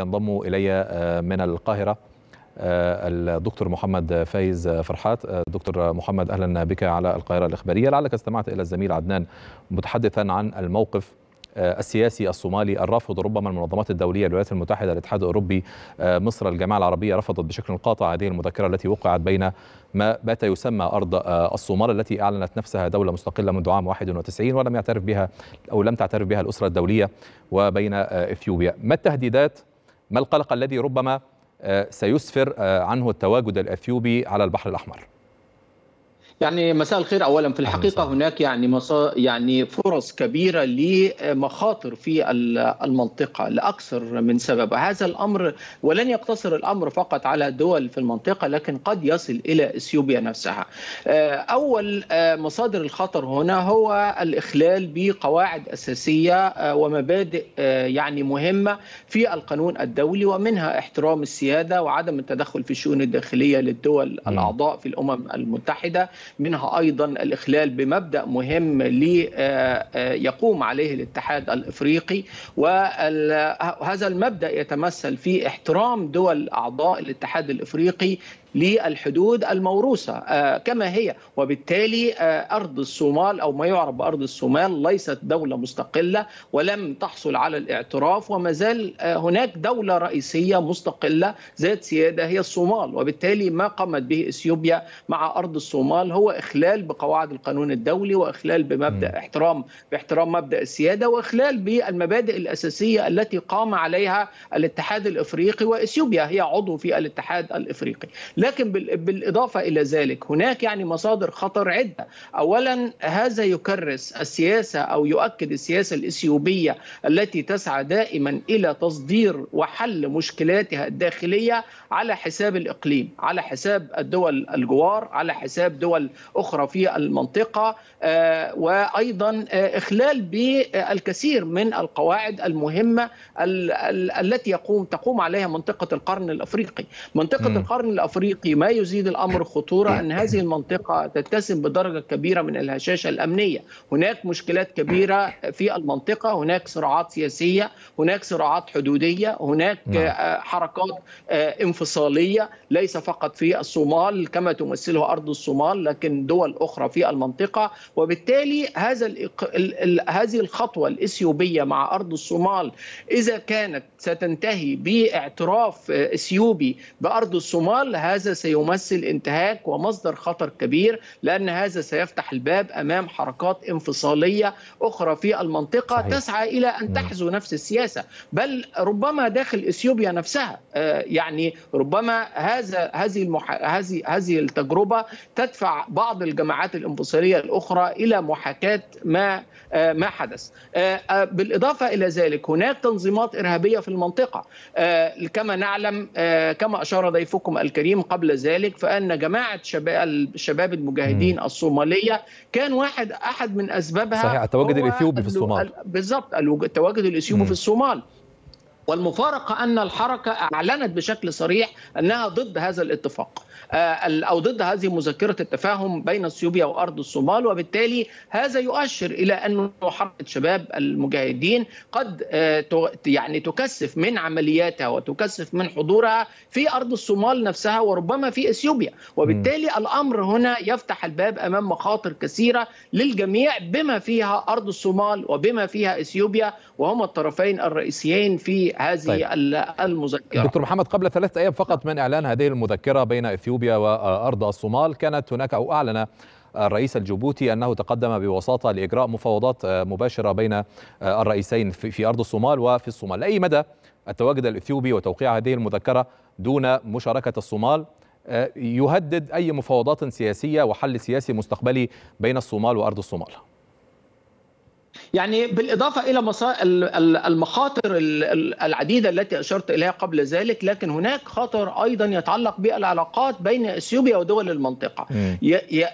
ينضم الي آه، من القاهره آه، الدكتور محمد فايز فرحات آه، دكتور محمد اهلا بك على القاهره الاخباريه لعلك استمعت الى الزميل عدنان متحدثا عن الموقف السياسي الصومالي الرافض ربما المنظمات الدولية الولايات المتحدة الاتحاد الأوروبي مصر الجماعة العربية رفضت بشكل قاطع هذه المذكرة التي وقعت بين ما بات يسمى أرض الصومال التي أعلنت نفسها دولة مستقلة منذ عام 91 ولم يعترف بها أو لم تعترف بها الأسرة الدولية وبين إثيوبيا ما التهديدات ما القلق الذي ربما آه، سيسفر آه، عنه التواجد الاثيوبي على البحر الاحمر يعني مساء الخير اولا في الحقيقه هناك يعني مصا... يعني فرص كبيره لمخاطر في المنطقه لاكثر من سبب هذا الامر ولن يقتصر الامر فقط على دول في المنطقه لكن قد يصل الى اثيوبيا نفسها آه، اول آه، مصادر الخطر هنا هو الاخلال بقواعد اساسيه آه، ومبادئ يعني مهمه في القانون الدولي ومنها احترام السياده وعدم التدخل في الشؤون الداخليه للدول الاعضاء في الامم المتحده منها ايضا الاخلال بمبدا مهم لي آه، آه، يقوم عليه الاتحاد الافريقي وهذا المبدا يتمثل في احترام دول اعضاء الاتحاد الافريقي للحدود الموروثه آه، كما هي وبالتالي آه، ارض الصومال او ما يعرف بارض الصومال ليست دوله مستقله ولم تحصل على الاعتراف وما زال آه، هناك دوله رئيسيه مستقله ذات سياده هي الصومال وبالتالي ما قامت به اثيوبيا مع ارض الصومال هو اخلال بقواعد القانون الدولي واخلال بمبدا احترام باحترام مبدا السياده واخلال بالمبادئ الاساسيه التي قام عليها الاتحاد الافريقي واثيوبيا هي عضو في الاتحاد الافريقي لا لكن بالاضافه الى ذلك هناك يعني مصادر خطر عده اولا هذا يكرس السياسه او يؤكد السياسه الاثيوبيه التي تسعى دائما الى تصدير وحل مشكلاتها الداخليه على حساب الاقليم على حساب الدول الجوار على حساب دول اخرى في المنطقه آه، وايضا آه، اخلال بالكثير من القواعد المهمه التي يقوم تقوم عليها منطقه القرن الافريقي منطقه م. القرن الافريقي الافريقي ما يزيد الامر خطوره ان نعم. هذه المنطقه تتسم بدرجه كبيره من الهشاشه الامنيه، هناك مشكلات كبيره في المنطقه، هناك صراعات سياسيه، هناك صراعات حدوديه، هناك نعم. آه، حركات آه، انفصاليه ليس فقط في الصومال كما تمثله ارض الصومال لكن دول اخرى في المنطقه، وبالتالي هذا هذه الخطوه الاثيوبيه مع ارض الصومال اذا كانت ستنتهي باعتراف آه، اثيوبي بارض الصومال هذا سيمثل انتهاك ومصدر خطر كبير لأن هذا سيفتح الباب أمام حركات انفصالية أخرى في المنطقة صحيح. تسعى إلى أن نعم. تحذو نفس السياسة بل ربما داخل إثيوبيا نفسها آه، يعني ربما هذا هذه المح... هذه هذه التجربة تدفع بعض الجماعات الانفصالية الأخرى إلى محاكاة ما آه، ما حدث آه، بالإضافة إلى ذلك هناك تنظيمات إرهابية في المنطقة كما نعلم كما أشار ضيفكم الكريم قبل ذلك فان جماعه شباب الشباب المجاهدين م. الصوماليه كان واحد احد من اسبابها صحيح التواجد الاثيوبي في الصومال بالضبط التواجد الاثيوبي في الصومال والمفارقة أن الحركة أعلنت بشكل صريح أنها ضد هذا الاتفاق آه، أو ضد هذه مذكرة التفاهم بين اثيوبيا وأرض الصومال وبالتالي هذا يؤشر إلى أن حركة شباب المجاهدين قد آه، يعني تكثف من عملياتها وتكثف من حضورها في أرض الصومال نفسها وربما في اثيوبيا وبالتالي الأمر هنا يفتح الباب أمام مخاطر كثيرة للجميع بما فيها أرض الصومال وبما فيها اثيوبيا وهما الطرفين الرئيسيين في هذه طيب. المذكره دكتور محمد قبل ثلاثة ايام فقط من اعلان هذه المذكره بين اثيوبيا وارض الصومال كانت هناك او اعلن الرئيس الجيبوتي انه تقدم بوساطه لاجراء مفاوضات مباشره بين الرئيسين في ارض الصومال وفي الصومال لاي مدى التواجد الاثيوبي وتوقيع هذه المذكره دون مشاركه الصومال آه، يهدد اي مفاوضات سياسيه وحل سياسي مستقبلي بين الصومال وارض الصومال يعني بالإضافة إلى المخاطر العديدة التي أشرت إليها قبل ذلك لكن هناك خطر أيضا يتعلق بالعلاقات بين إثيوبيا ودول المنطقة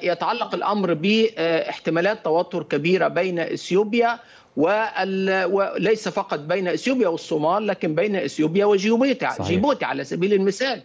يتعلق الأمر باحتمالات توتر كبيرة بين إثيوبيا وليس فقط بين اثيوبيا والصومال لكن بين اثيوبيا وجيبوتي جيبوتي على سبيل المثال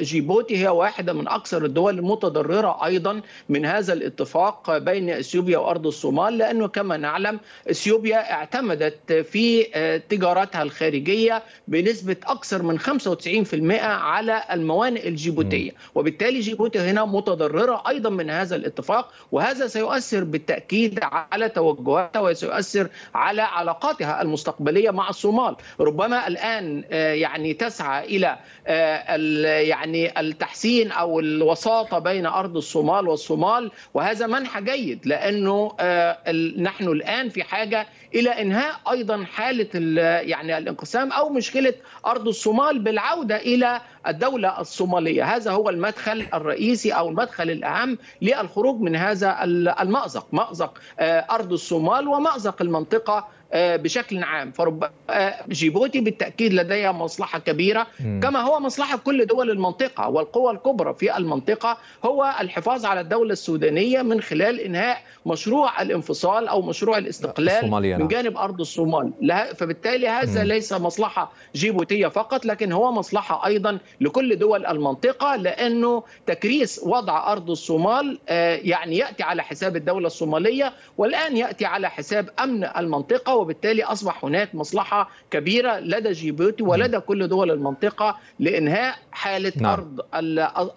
جيبوتي هي واحده من اكثر الدول المتضرره ايضا من هذا الاتفاق بين اثيوبيا وارض الصومال لانه كما نعلم اثيوبيا اعتمدت في آه، تجارتها الخارجيه بنسبه اكثر من 95% على الموانئ الجيبوتيه وبالتالي جيبوتي هنا متضرره ايضا من هذا الاتفاق وهذا سيؤثر بالتاكيد على توجهاتها وسيؤثر تؤثر على علاقاتها المستقبليه مع الصومال ربما الان آه، يعني تسعى الى آه، يعني التحسين او الوساطه بين ارض الصومال والصومال وهذا منحى جيد لانه آه، نحن الان في حاجه الى انهاء ايضا حاله يعني الانقسام او مشكله ارض الصومال بالعوده الى الدوله الصوماليه، هذا هو المدخل الرئيسي او المدخل الاهم للخروج من هذا المازق، مازق آه، ارض الصومال ومازق المنطقه آه، بشكل عام فربما آه، جيبوتي بالتاكيد لديها مصلحه كبيره كما هو مصلحه كل دول المنطقه والقوى الكبرى في المنطقه هو الحفاظ على الدوله السودانيه من خلال انهاء مشروع الانفصال او مشروع الاستقلال من نعم. جانب ارض الصومال فبالتالي هذا ليس مصلحه جيبوتيه فقط لكن هو مصلحه ايضا لكل دول المنطقه لانه تكريس وضع ارض الصومال آه، يعني ياتي على حساب الدوله الصوماليه والان ياتي على حساب امن المنطقه وبالتالي اصبح هناك مصلحه كبيره لدى جيبوتي ولدى كل دول المنطقه لانهاء حاله نعم. ارض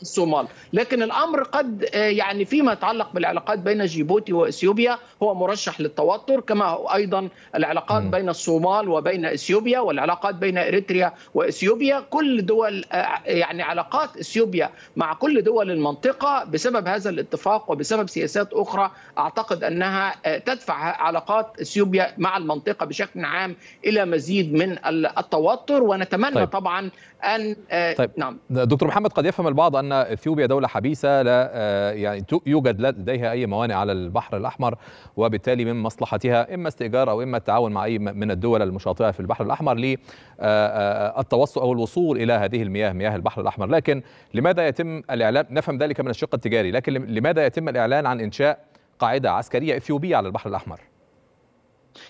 الصومال، لكن الامر قد آه، يعني فيما يتعلق بالعلاقات بين جيبوتي واثيوبيا هو مرشح للتوتر كما هو ايضا العلاقات م. بين الصومال وبين اثيوبيا والعلاقات بين اريتريا واثيوبيا، كل دول آه، يعني علاقات اثيوبيا مع كل دول المنطقه بسبب هذا الاتفاق وبسبب سياسات اخرى اعتقد انها آه، تدفع علاقات اثيوبيا مع المنطقه بشكل عام الى مزيد من التوتر ونتمنى طيب. طبعا ان آه، طيب. نعم دكتور محمد قد يفهم البعض ان اثيوبيا دوله حبيسه لا آه، يعني يوجد لديها اي موانئ على البحر الاحمر وبالتالي من مصلحتها اما استئجار او اما التعاون مع اي من الدول المشاطئه في البحر الاحمر للتوصل آه، او الوصول الى هذه المياه مياه البحر الاحمر لكن لماذا يتم الاعلان نفهم ذلك من الشق التجاري لكن لماذا يتم الاعلان عن انشاء قاعده عسكريه اثيوبيه على البحر الاحمر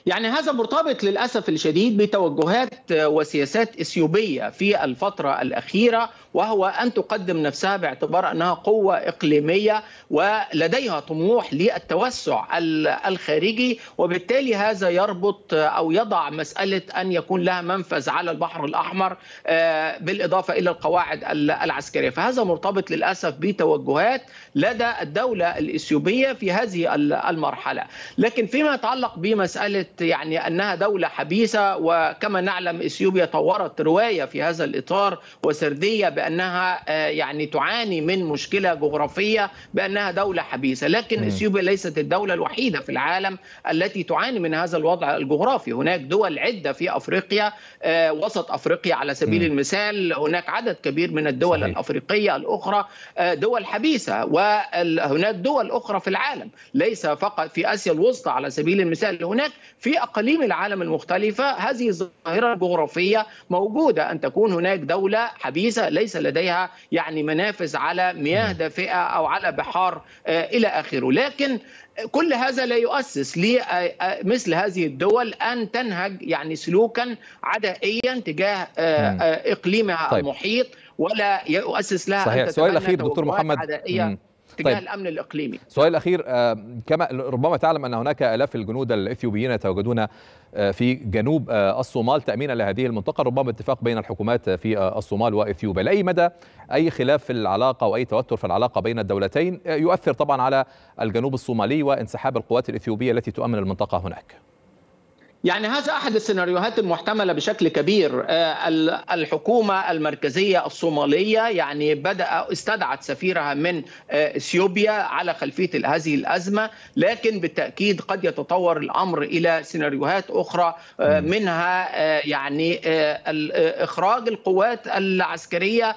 يعني هذا مرتبط للأسف الشديد بتوجهات آه، وسياسات إثيوبية في الفترة الأخيرة وهو أن تقدم نفسها باعتبار أنها قوة إقليمية ولديها طموح للتوسع الخارجي وبالتالي هذا يربط آه، أو يضع مسألة أن يكون لها منفذ على البحر الأحمر آه، بالإضافة إلى القواعد العسكرية فهذا مرتبط للأسف بتوجهات لدى الدولة الإثيوبية في هذه المرحلة لكن فيما يتعلق بمسألة قالت يعني انها دوله حبيسه وكما نعلم اثيوبيا طورت روايه في هذا الاطار وسرديه بانها آه، يعني تعاني من مشكله جغرافيه بانها دوله حبيسه، لكن اثيوبيا ليست الدوله الوحيده في العالم التي تعاني من هذا الوضع الجغرافي، هناك دول عده في افريقيا آه، وسط افريقيا على سبيل م. المثال، هناك عدد كبير من الدول صحيح. الافريقيه الاخرى آه، دول حبيسه وهناك دول اخرى في العالم، ليس فقط في اسيا الوسطى على سبيل المثال، هناك في اقاليم العالم المختلفه هذه الظاهره الجغرافيه موجوده ان تكون هناك دوله حبيسه ليس لديها يعني منافس على مياه دافئه او على بحار آه، الى اخره لكن كل هذا لا يؤسس لمثل آه، آه، هذه الدول ان تنهج يعني سلوكا عدائيا تجاه اقليمها طيب. المحيط ولا يؤسس لها صحيح سؤال الاخير دكتور محمد عدائية تجاه طيب. الامن الاقليمي. سؤال الاخير آه، كما ربما تعلم ان هناك الاف الجنود الاثيوبيين يتواجدون آه، في جنوب آه، الصومال تامينا لهذه المنطقه ربما اتفاق بين الحكومات في الصومال واثيوبيا لاي مدى اي خلاف في العلاقه او اي توتر في العلاقه بين الدولتين يؤثر طبعا على الجنوب الصومالي وانسحاب القوات الاثيوبيه التي تؤمن المنطقه هناك. يعني هذا احد السيناريوهات المحتمله بشكل كبير آه، الحكومه المركزيه الصوماليه يعني بدا استدعت سفيرها من آه، اثيوبيا على خلفيه هذه الازمه لكن بالتاكيد قد يتطور الامر الى سيناريوهات اخرى آه، منها يعني اخراج القوات العسكريه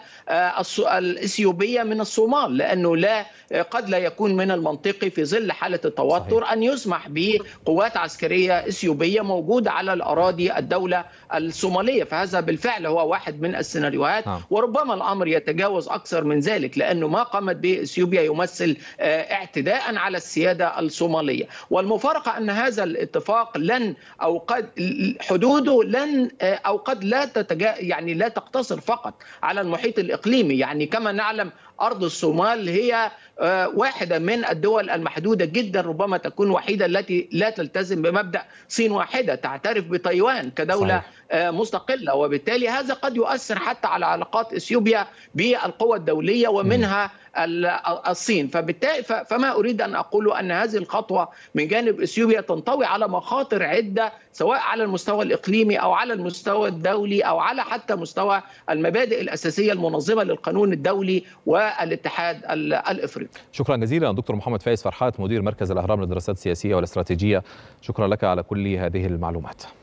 الاثيوبيه من الصومال لانه لا قد لا يكون من المنطقي في ظل حاله التوتر صحيح. ان يسمح بقوات عسكريه اثيوبيه موجود على الأراضي الدولة الصومالية فهذا بالفعل هو واحد من السيناريوهات نعم. وربما الأمر يتجاوز أكثر من ذلك لأنه ما قامت به إثيوبيا يمثل آه، اعتداء على السيادة الصومالية والمفارقة أن هذا الاتفاق لن أو قد حدوده لن آه، أو قد لا تتجا يعني لا تقتصر فقط على المحيط الإقليمي يعني كما نعلم أرض الصومال هي آه، واحدة من الدول المحدودة جدا ربما تكون وحيدة التي لا تلتزم بمبدأ صين واحدة تعترف بتايوان كدولة صحيح. آه، مستقله وبالتالي هذا قد يؤثر حتى على علاقات اثيوبيا بالقوى الدوليه ومنها الصين فبالتالي فما اريد ان اقوله ان هذه الخطوه من جانب اثيوبيا تنطوي على مخاطر عده سواء على المستوى الاقليمي او على المستوى الدولي او على حتى مستوى المبادئ الاساسيه المنظمه للقانون الدولي والاتحاد الافريقي. شكرا جزيلا دكتور محمد فايز فرحات مدير مركز الاهرام للدراسات السياسيه والاستراتيجيه شكرا لك على كل هذه المعلومات.